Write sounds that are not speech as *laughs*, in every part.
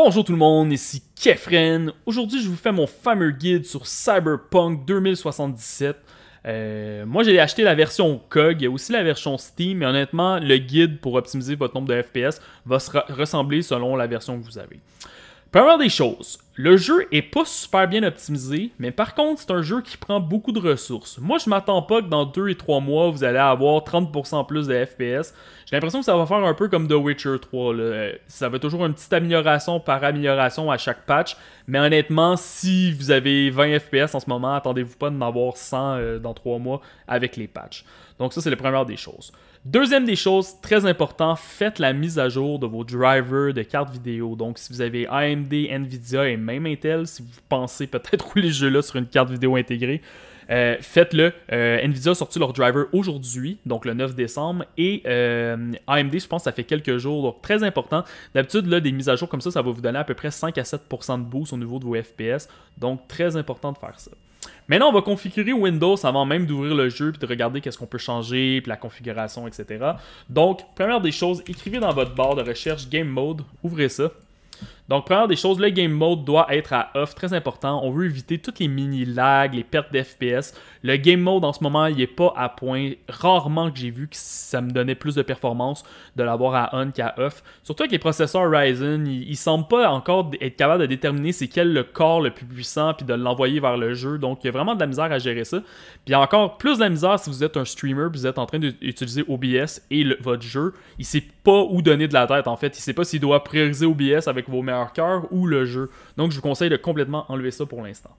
Bonjour tout le monde, ici Kefren. Aujourd'hui, je vous fais mon fameux guide sur Cyberpunk 2077. Euh, moi, j'ai acheté la version COG, il y a aussi la version Steam, mais honnêtement, le guide pour optimiser votre nombre de FPS va se ressembler selon la version que vous avez. Première des choses, le jeu est pas super bien optimisé, mais par contre, c'est un jeu qui prend beaucoup de ressources. Moi, je m'attends pas que dans 2 et 3 mois, vous allez avoir 30% plus de FPS. J'ai l'impression que ça va faire un peu comme The Witcher 3. Euh, ça va toujours une petite amélioration par amélioration à chaque patch. Mais honnêtement, si vous avez 20 FPS en ce moment, attendez-vous pas de avoir 100 euh, dans 3 mois avec les patchs. Donc ça, c'est la première des choses. Deuxième des choses, très important, faites la mise à jour de vos drivers de cartes vidéo. Donc, si vous avez AMD, Nvidia et même Intel, si vous pensez peut-être *laughs* rouler les jeux là sur une carte vidéo intégrée, euh, faites-le. Euh, Nvidia a sorti leur driver aujourd'hui, donc le 9 décembre, et euh, AMD, je pense, ça fait quelques jours, donc très important. D'habitude, des mises à jour comme ça, ça va vous donner à peu près 5 à 7% de boost au niveau de vos FPS, donc très important de faire ça. Maintenant, on va configurer Windows avant même d'ouvrir le jeu, puis de regarder qu'est-ce qu'on peut changer, puis la configuration, etc. Donc, première des choses, écrivez dans votre barre de recherche Game Mode, ouvrez ça. Donc, première des choses, le game mode doit être à off, très important. On veut éviter toutes les mini lags, les pertes d'FPS. Le game mode en ce moment, il est pas à point. Rarement que j'ai vu que ça me donnait plus de performance de l'avoir à on qu'à off. Surtout avec les processeurs Ryzen, ils, ne semblent pas encore être capables de déterminer c'est quel le corps le plus puissant puis de l'envoyer vers le jeu. Donc, il y a vraiment de la misère à gérer ça. Puis encore plus de la misère si vous êtes un streamer, vous êtes en train d'utiliser OBS et votre jeu. Il sait pas où donner de la tête en fait. Il sait pas s'il doit prioriser OBS avec vos meilleurs ou le jeu. Donc je vous conseille de complètement enlever ça pour l'instant.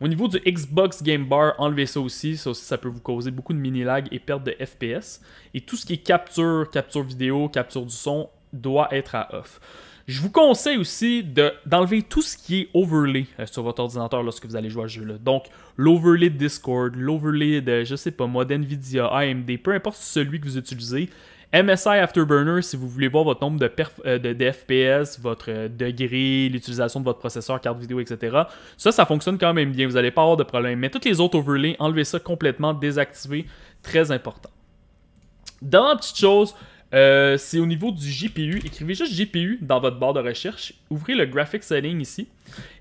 Au niveau du Xbox Game Bar, enlevez ça aussi. Ça aussi, ça peut vous causer beaucoup de mini-lag et perte de FPS. Et tout ce qui est capture, capture vidéo, capture du son, doit être à off. Je vous conseille aussi d'enlever tout ce qui est overlay euh, sur votre ordinateur lorsque vous allez jouer à jeu-là. Donc, l'overlay Discord, l'overlay de, je sais pas moi, d'NVIDIA, AMD, peu importe celui que vous utilisez, MSI Afterburner, si vous voulez voir votre nombre de, FPS, euh, votre euh, degré, l'utilisation de votre processeur, carte vidéo, etc. Ça, ça fonctionne quand même bien. Vous n'allez pas avoir de problème. Mais toutes les autres overlays, enlevez ça complètement, désactivez. Très important. Dans la petite chose, euh, c'est au niveau du GPU. Écrivez juste GPU dans votre barre de recherche. Ouvrez le Graphic Setting ici.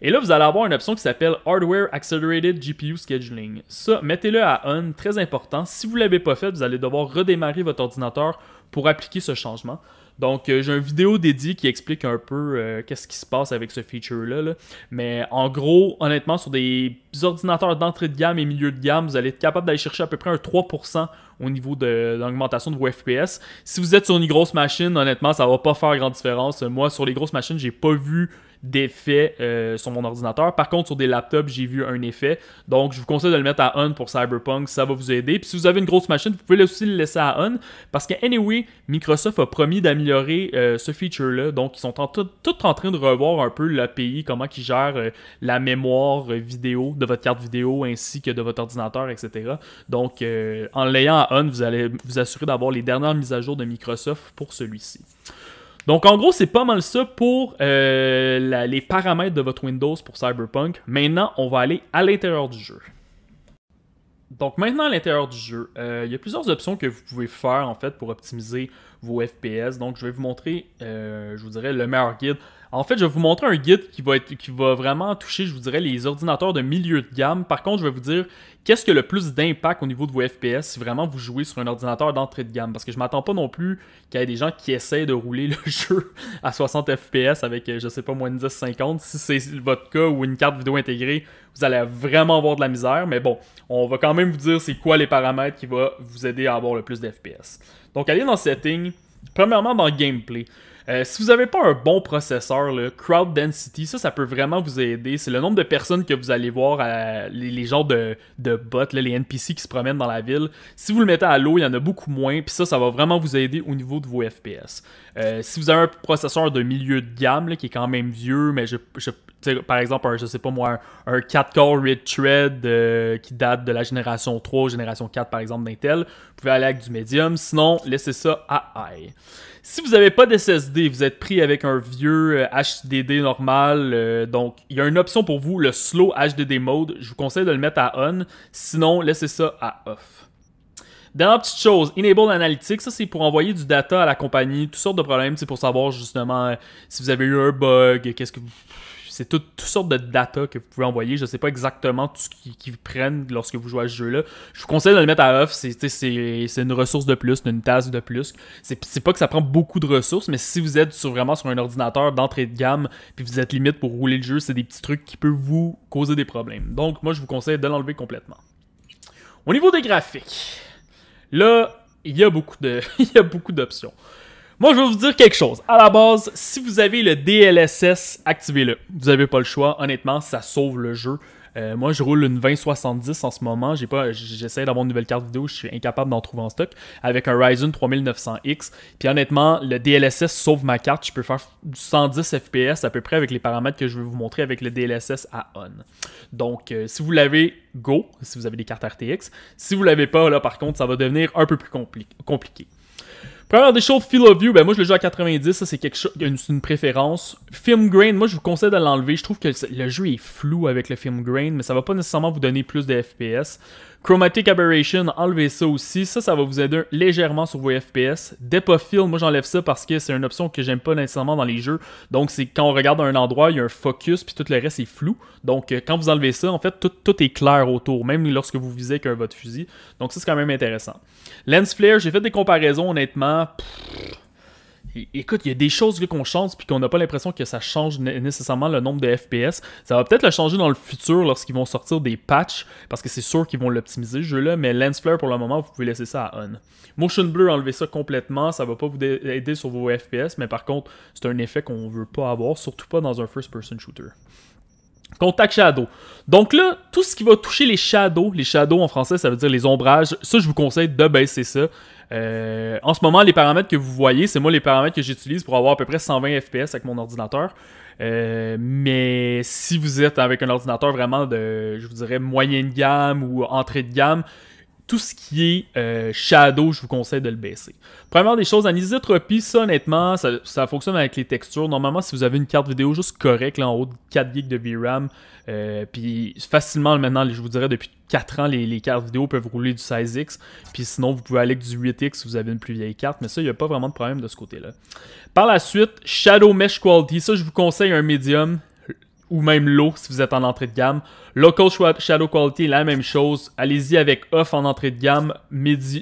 Et là, vous allez avoir une option qui s'appelle Hardware Accelerated GPU Scheduling. Ça, mettez-le à on, très important. Si vous ne l'avez pas fait, vous allez devoir redémarrer votre ordinateur pour appliquer ce changement. Donc, euh, j'ai une vidéo dédiée qui explique un peu euh, qu'est-ce qui se passe avec ce feature-là. Mais en gros, honnêtement, sur des ordinateurs d'entrée de gamme et milieu de gamme, vous allez être capable d'aller chercher à peu près un 3% au niveau de, l'augmentation de vos FPS. Si vous êtes sur une grosse machine, honnêtement, ça va pas faire grande différence. Moi, sur les grosses machines, j'ai pas vu d'effets euh, sur mon ordinateur. Par contre, sur des laptops, j'ai vu un effet. Donc, je vous conseille de le mettre à on pour Cyberpunk, ça va vous aider. Puis si vous avez une grosse machine, vous pouvez aussi le laisser à on parce que, anyway, Microsoft a promis d'améliorer euh, ce feature-là. Donc, ils sont en tout, en train de revoir un peu l'API, comment ils gèrent euh, la mémoire vidéo de votre carte vidéo ainsi que de votre ordinateur, etc. Donc, en l'ayant à on, vous allez vous assurer d'avoir les dernières mises à jour de Microsoft pour celui-ci. Donc en gros, c'est pas mal ça pour euh, les paramètres de votre Windows pour Cyberpunk. Maintenant, on va aller à l'intérieur du jeu. Donc maintenant à l'intérieur du jeu, euh, il y a plusieurs options que vous pouvez faire en fait pour optimiser vos FPS. Donc je vais vous montrer, euh, je vous dirais, le meilleur guide en fait, je vais vous montrer un guide qui va, être, qui va vraiment toucher, je vous dirais, les ordinateurs de milieu de gamme. Par contre, je vais vous dire qu'est-ce que le plus d'impact au niveau de vos FPS si vraiment vous jouez sur un ordinateur d'entrée de gamme. Parce que je m'attends pas non plus qu'il y ait des gens qui essaient de rouler le *laughs* jeu à 60 FPS avec, euh, je sais pas, moins de 10, 50. Si c'est votre cas ou une carte vidéo intégrée, vous allez vraiment avoir de la misère. Mais bon, on va quand même vous dire c'est quoi les paramètres qui vont vous aider à avoir le plus d'FPS. Donc, allez dans Settings. Premièrement, dans Gameplay. Euh, si vous n'avez pas un bon processeur, le crowd density, ça, ça peut vraiment vous aider. C'est le nombre de personnes que vous allez voir, les, genres de, de bots, les NPC qui se promènent dans la ville. Si vous le mettez à l'eau, il y en a beaucoup moins, puis ça, ça va vraiment vous aider au niveau de vos FPS. Euh, si vous avez un processeur de milieu de gamme, qui est quand même vieux, mais je, je, par exemple, un, je sais pas moi, un, 4-core Red Thread qui date de la génération 3 génération 4, par exemple, d'Intel, vous pouvez aller avec du Medium. Sinon, laissez ça à High. Si vous n'avez pas d'SSD, vous êtes pris avec un vieux HDD euh, normal, euh, donc il y a une option pour vous, le Slow HDD Mode. Je vous conseille de le mettre à On. Sinon, laissez ça à Off. Dernière petite chose, Enable Analytics, ça c'est pour envoyer du data à la compagnie, toutes sortes de problèmes, c'est pour savoir justement euh, si vous avez eu un bug, qu'est-ce que vous c'est toutes sortes de data que vous pouvez envoyer. Je ne sais pas exactement ce qu'ils qui prennent lorsque vous jouez à ce jeu-là. Je vous conseille de le mettre à off. C'est une ressource de plus, une tasse de plus. C'est pas que ça prend beaucoup de ressources, mais si vous êtes sur, vraiment sur un ordinateur d'entrée de gamme, puis vous êtes limite pour rouler le jeu, c'est des petits trucs qui peuvent vous causer des problèmes. Donc, moi, je vous conseille de l'enlever complètement. Au niveau des graphiques, là, il y beaucoup de, *laughs* il y a beaucoup d'options. Moi, je vais vous dire quelque chose. À la base, si vous avez le DLSS, activez-le. Vous n'avez pas le choix. Honnêtement, ça sauve le jeu. Euh, moi, je roule une 2070 en ce moment. J'ai pas, j'essaie d'avoir une nouvelle carte vidéo. Je suis incapable d'en trouver en stock avec un Ryzen 3900X. Puis honnêtement, le DLSS sauve ma carte. Je peux faire 110 FPS à peu près avec les paramètres que je vais vous montrer avec le DLSS à on. Donc, euh, si vous l'avez, go. Si vous avez des cartes RTX. Si vous ne l'avez pas, là, par contre, ça va devenir un peu plus compliqué. Première des choses, Feel of View, ben moi je le joue à 90, ça c'est quelque chose, une, une, préférence. Film Grain, moi je vous conseille de l'enlever. Je trouve que le jeu est flou avec le Film Grain, mais ça va pas nécessairement vous donner plus de FPS. Chromatic Aberration, enlevez ça aussi. Ça, ça va vous aider légèrement sur vos FPS. Depth of Field, moi j'enlève ça parce que c'est une option que j'aime pas nécessairement dans les jeux. Donc, c'est quand on regarde un endroit, il y a un focus, puis tout le reste est flou. Donc, euh, quand vous enlevez ça, en fait, tout, tout est clair autour, même lorsque vous visez avec votre fusil. Donc, ça, c'est quand même intéressant. Lens Flare, j'ai fait des comparaisons, honnêtement. Pfff Écoute, il y a des choses qu'on change puis qu'on n'a pas l'impression que ça change nécessairement le nombre de FPS. Ça va peut-être le changer dans le futur lorsqu'ils vont sortir des patchs parce que c'est sûr qu'ils vont l'optimiser ce jeu-là, mais Lens Flare pour le moment, vous pouvez laisser ça à on. Motion Blur, enlever ça complètement, ça va pas vous aider sur vos FPS, mais par contre, c'est un effet qu'on veut pas avoir, surtout pas dans un first-person shooter. Contact Shadow. Donc là, tout ce qui va toucher les shadows, les shadows en français, ça veut dire les ombrages, ça je vous conseille de baisser ça. Euh, en ce moment, les paramètres que vous voyez, c'est moi les paramètres que j'utilise pour avoir à peu près 120 FPS avec mon ordinateur. Euh, mais si vous êtes avec un ordinateur vraiment de, je vous dirais, moyenne gamme ou entrée de gamme, tout ce qui est euh, shadow, je vous conseille de le baisser. Première des choses, anisotropie, ça honnêtement, ça, fonctionne avec les textures. Normalement, si vous avez une carte vidéo juste correcte, là en haut, 4 gigs de VRAM, euh, puis facilement maintenant, je vous dirais depuis 4 ans, les, les, cartes vidéo peuvent rouler du 16X, puis sinon, vous pouvez aller avec du 8X si vous avez une plus vieille carte, mais ça, il n'y a pas vraiment de problème de ce côté-là. Par la suite, Shadow Mesh Quality, ça, je vous conseille un médium ou même low si vous êtes en entrée de gamme. Local Shadow Quality, la même chose. Allez-y avec off en entrée de gamme.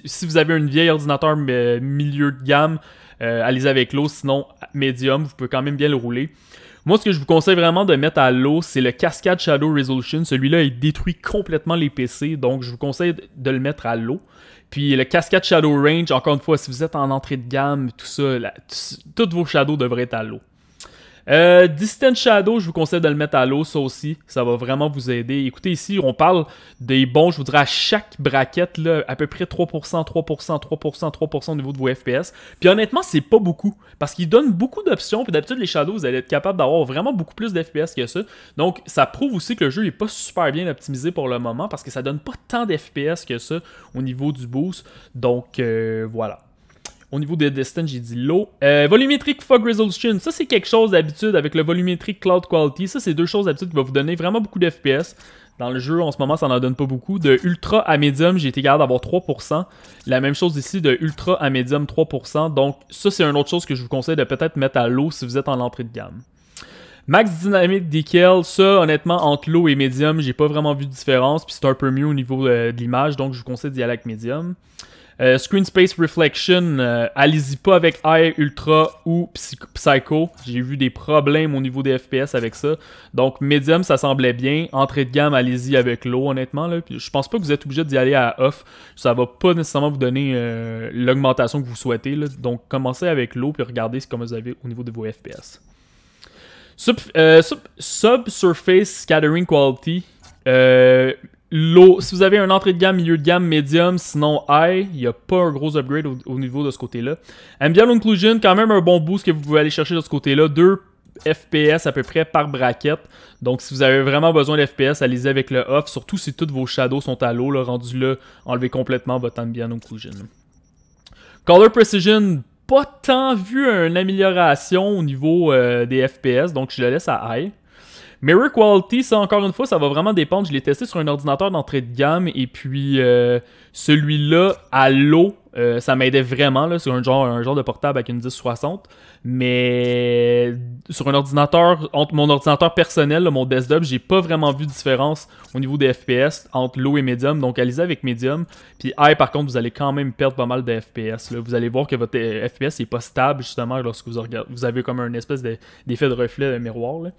si vous avez un vieil ordinateur milieu de gamme, euh, allez-y avec low. Sinon, medium, vous pouvez quand même bien le rouler. Moi, ce que je vous conseille vraiment de mettre à l'eau, c'est le Cascade Shadow Resolution. Celui-là, il détruit complètement les PC, donc je vous conseille de le mettre à l'eau. Puis le Cascade Shadow Range, encore une fois, si vous êtes en entrée de gamme, tout ça, toutes vos shadows devraient être à l'eau. Euh, Distant Shadow, je vous conseille de le mettre à l'eau, ça aussi. Ça va vraiment vous aider. Écoutez, ici, on parle des bons, je vous dirais, à chaque braquette, là, à peu près 3%, 3%, 3%, 3% au niveau de vos FPS. Puis honnêtement, c'est pas beaucoup. Parce qu'il donne beaucoup d'options. Puis d'habitude, les Shadows, vous allez être capable d'avoir vraiment beaucoup plus d'FPS que ça. Donc, ça prouve aussi que le jeu n'est pas super bien optimisé pour le moment. Parce que ça donne pas tant d'FPS que ça au niveau du boost. Donc, euh, voilà. Au niveau des Destin, j'ai dit low. Euh, volumétrique Fog Resolution, ça c'est quelque chose d'habitude avec le volumétrique Cloud Quality. Ça c'est deux choses d'habitude qui va vous donner vraiment beaucoup d'FPS. Dans le jeu, en ce moment, ça n'en donne pas beaucoup. De ultra à médium, j'ai été capable d'avoir 3%. La même chose ici, de ultra à médium, 3%. Donc, ça, c'est une autre chose que je vous conseille de peut-être mettre à Low » si vous êtes en entrée de gamme. Max Dynamic Decal, ça, honnêtement, entre low et médium, j'ai pas vraiment vu de différence. Puis c'est un peu mieux au niveau euh, de, l'image, donc je vous conseille d'y aller avec medium euh, Screen Space Reflection, euh, allez-y pas avec Air Ultra ou Psycho. J'ai vu des problèmes au niveau des FPS avec ça. Donc Medium, ça semblait bien. Entrée de gamme, allez-y avec l'eau, honnêtement. Là. je pense pas que vous êtes obligé d'y aller à off. Ça va pas nécessairement vous donner euh, l'augmentation que vous souhaitez. Donc commencez avec l'eau puis regardez que vous avez au niveau de vos FPS. Sub, Surface Subsurface Scattering Quality. Low, si vous avez un entrée de gamme, milieu de gamme, medium, sinon high, il n'y a pas un gros upgrade au, niveau de ce côté-là. Ambient Inclusion, quand même un bon boost que vous pouvez aller chercher de ce côté-là. 2 FPS à peu près par braquette. Donc si vous avez vraiment besoin de FPS, allez-y avec le off, surtout si tous vos shadows sont à l'eau, rendu là, enlevez complètement votre Ambient Inclusion. Color Precision, pas tant vu une amélioration au niveau euh, des FPS, donc je le laisse à high. Mirror Quality, ça encore une fois, ça va vraiment dépendre. Je l'ai testé sur un ordinateur d'entrée de gamme et puis euh, celui-là à l'eau, euh, ça m'aidait vraiment là, sur un genre, un genre de portable avec une 1060. Mais sur un ordinateur, entre mon ordinateur personnel, mon desktop, j'ai pas vraiment vu de différence au niveau des FPS entre l'eau et medium. Donc allez avec medium. Puis par contre, vous allez quand même perdre pas mal de FPS. Vous allez voir que votre euh, FPS n'est pas stable justement lorsque vous, regardez, vous avez comme un espèce d'effet de reflet de miroir. Là.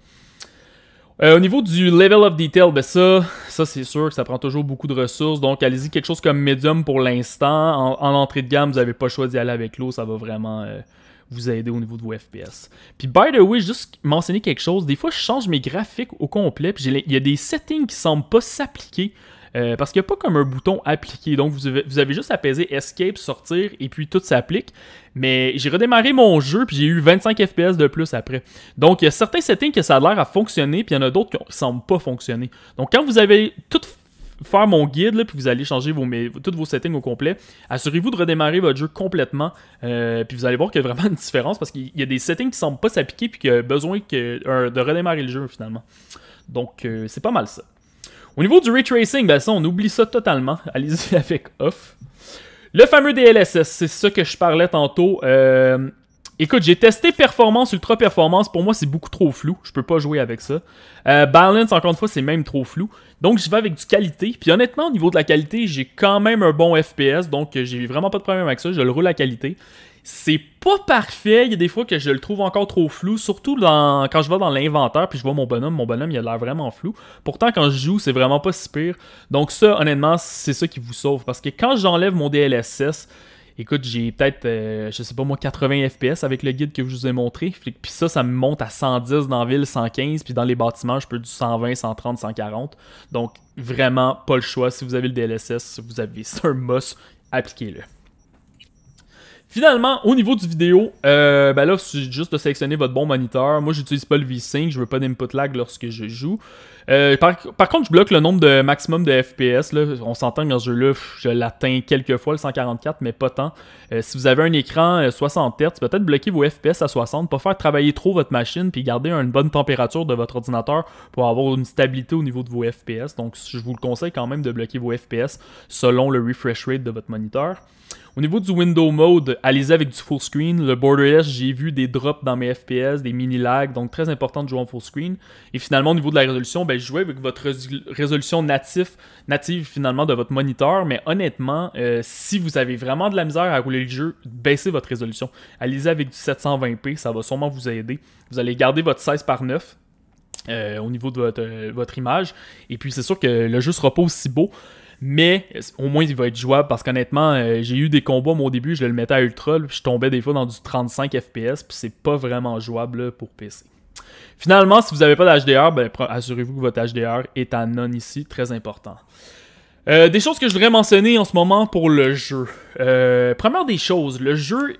Euh, au niveau du level of detail, ben ça, ça c'est sûr que ça prend toujours beaucoup de ressources. Donc allez-y quelque chose comme medium pour l'instant. En, entrée de gamme, vous n'avez pas choisi choix d'y aller avec l'eau, ça va vraiment euh, vous aider au niveau de vos FPS. Puis by the way, juste mentionner quelque chose. Des fois, je change mes graphiques au complet, puis il y a des settings qui semblent pas s'appliquer euh, parce qu'il n'y a pas comme un bouton appliqué. Donc, vous avez, juste à Escape, sortir, et puis tout s'applique. Mais j'ai redémarré mon jeu, puis j'ai eu 25 FPS de plus après. Donc, il y a certains settings que ça a l'air à fonctionner, puis il y en a d'autres qui ne semblent pas fonctionner. Donc, quand vous avez tout faire mon guide, puis vous allez changer vos, tous vos settings au complet. Assurez-vous de redémarrer votre jeu complètement, euh, puis vous allez voir qu'il y a vraiment une différence parce qu'il y a des settings qui semblent pas s'appliquer, puis qu'il y a besoin que, de redémarrer le jeu finalement. Donc, euh, c'est pas mal ça. Au niveau du retracing, ben ça, on oublie ça totalement. *laughs* Allez-y avec off. Le fameux DLSS, c'est ça que je parlais tantôt. Euh, écoute, j'ai testé performance, ultra performance. Pour moi, c'est beaucoup trop flou. Je peux pas jouer avec ça. Euh, balance, encore une fois, c'est même trop flou. Donc, je vais avec du qualité. Puis honnêtement, au niveau de la qualité, j'ai quand même un bon FPS. Donc, j'ai vraiment pas de problème avec ça. Je le roule à qualité. C'est pas parfait. Il y a des fois que je le trouve encore trop flou, surtout quand je vais dans l'inventaire puis je vois mon bonhomme. Mon bonhomme, il a l'air vraiment flou. Pourtant, quand je joue, c'est vraiment pas si pire. Donc, ça, honnêtement, c'est ça qui vous sauve. Parce que quand j'enlève mon DLSS, écoute, j'ai peut-être, euh, je sais pas moi, 80 FPS avec le guide que je vous ai montré. Puis ça, ça me monte à 110 dans ville, 115. Puis dans les bâtiments, je peux du 120, 130, 140. Donc, vraiment, pas le choix. Si vous avez le DLSS, vous avez, c'est un must, appliquez-le. Finalement, au niveau du vidéo, euh, ben là, c'est juste de sélectionner votre bon moniteur. Moi, j'utilise pas le v V5, je veux pas d'input lag lorsque je joue. Euh, par, contre, je bloque le nombre de maximum de FPS. Là. On s'entend que dans ce jeu-là, je l'atteins quelques fois, le 144, mais pas tant. Euh, si vous avez un écran 60 euh, Hz, peut-être bloquer vos FPS à 60, pas faire travailler trop votre machine, puis garder une bonne température de votre ordinateur pour avoir une stabilité au niveau de vos FPS. Donc, je vous le conseille quand même de bloquer vos FPS selon le refresh rate de votre moniteur. Au niveau du window mode, allez-y avec du full screen. Le borderless, j'ai vu des drops dans mes FPS, des mini lags, donc très important de jouer en full screen. Et finalement, au niveau de la résolution, ben, ben, jouer avec votre résolution natif, native finalement de votre moniteur, mais honnêtement, euh, si vous avez vraiment de la misère à rouler le jeu, baissez votre résolution. Allez-y avec du 720p, ça va sûrement vous aider. Vous allez garder votre 16 par 9, euh, au niveau de euh, votre, image. Et puis c'est sûr que le jeu sera pas aussi beau. Mais au moins il va être jouable parce qu'honnêtement, j'ai eu des combats mon au début, je le mettais à ultra, je tombais des fois dans du 35 FPS, puis c'est pas vraiment jouable pour PC. Finalement, si vous n'avez pas d'HDR, ben, assurez-vous que votre HDR est à non ici, très important. Euh, des choses que je voudrais mentionner en ce moment pour le jeu. Euh, première des choses, le jeu,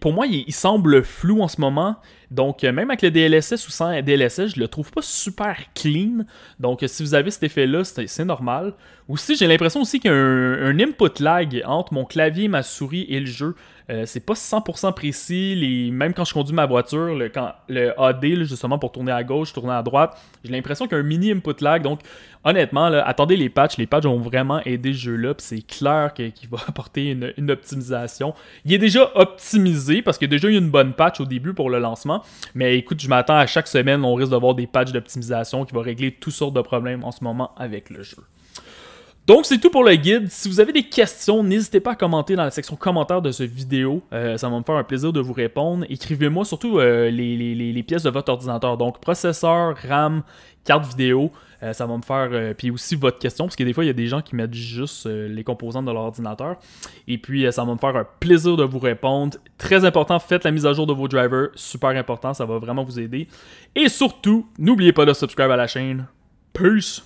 pour moi, il, semble flou en ce moment. Donc, euh, même avec le DLSS ou sans DLSS, je le trouve pas super clean. Donc, si vous avez cet effet-là, c'est normal. Aussi, j'ai l'impression aussi qu'il y a un, input lag entre mon clavier, ma souris et le jeu. Euh, c'est pas 100% précis. Les... Même quand je conduis ma voiture, le, quand, le AD, justement, pour tourner à gauche, tourner à droite, j'ai l'impression qu'il y a un mini input lag. Donc, honnêtement, attendez les patchs. Les patchs vont vraiment aider ce jeu-là. c'est clair qu'il va *laughs* apporter une, optimisation. Il est déjà optimisé parce que déjà, il y a une bonne patch au début pour le lancement. Mais écoute, je m'attends à chaque semaine, on risque d'avoir des patchs d'optimisation qui vont régler toutes sortes de problèmes en ce moment avec le jeu. Donc, c'est tout pour le guide. Si vous avez des questions, n'hésitez pas à commenter dans la section commentaires de cette vidéo. Euh, ça va me faire un plaisir de vous répondre. Écrivez-moi surtout euh, les, pièces de votre ordinateur. Donc, processeur, RAM, carte vidéo. Euh, ça va me faire. puis aussi votre question, parce que des fois, il y a des gens qui mettent juste les composantes de leur ordinateur. Et puis, ça va me faire un plaisir de vous répondre. Très important, faites la mise à jour de vos drivers. Super important, ça va vraiment vous aider. Et surtout, n'oubliez pas de vous abonner à la chaîne. Peace!